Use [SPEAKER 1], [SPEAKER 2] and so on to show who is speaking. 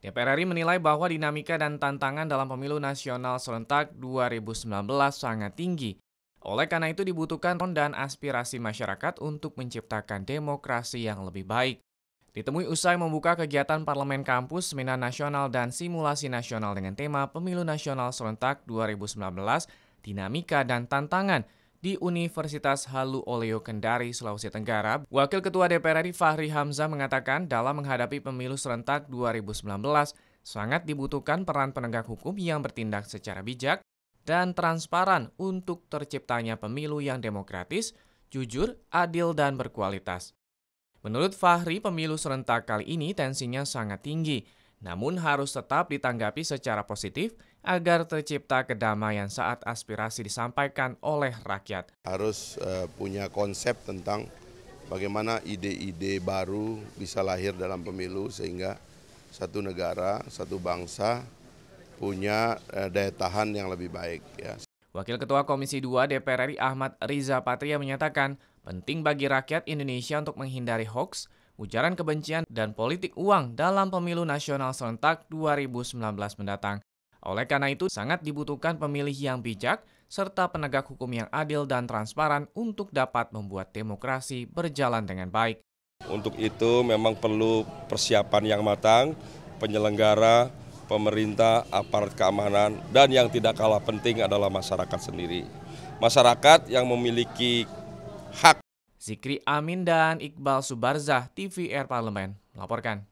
[SPEAKER 1] DPR RI menilai bahwa dinamika dan tantangan dalam pemilu nasional serentak 2019 sangat tinggi. Oleh karena itu dibutuhkan dan aspirasi masyarakat untuk menciptakan demokrasi yang lebih baik. Ditemui usai membuka kegiatan Parlemen Kampus, Seminar Nasional, dan Simulasi Nasional dengan tema Pemilu Nasional Serentak 2019, Dinamika dan Tantangan – di Universitas Halu Oleo Kendari, Sulawesi Tenggara. Wakil Ketua DPR RI Fahri Hamzah mengatakan dalam menghadapi pemilu serentak 2019, sangat dibutuhkan peran penegak hukum yang bertindak secara bijak dan transparan untuk terciptanya pemilu yang demokratis, jujur, adil, dan berkualitas. Menurut Fahri, pemilu serentak kali ini tensinya sangat tinggi, namun harus tetap ditanggapi secara positif – agar tercipta kedamaian saat aspirasi disampaikan oleh rakyat.
[SPEAKER 2] Harus uh, punya konsep tentang bagaimana ide-ide baru bisa lahir dalam pemilu sehingga satu negara, satu bangsa punya uh, daya tahan yang lebih baik ya.
[SPEAKER 1] Wakil Ketua Komisi 2 DPR RI Ahmad Riza Patria menyatakan penting bagi rakyat Indonesia untuk menghindari hoax, ujaran kebencian, dan politik uang dalam pemilu nasional serentak 2019 mendatang. Oleh karena itu, sangat dibutuhkan pemilih yang bijak serta penegak hukum yang adil
[SPEAKER 3] dan transparan untuk dapat membuat demokrasi berjalan dengan baik. Untuk itu memang perlu persiapan yang matang, penyelenggara, pemerintah, aparat keamanan, dan yang tidak kalah penting adalah masyarakat sendiri. Masyarakat yang memiliki hak. Zikri Amin dan Iqbal Subarzah, TVR
[SPEAKER 1] Parlemen, melaporkan.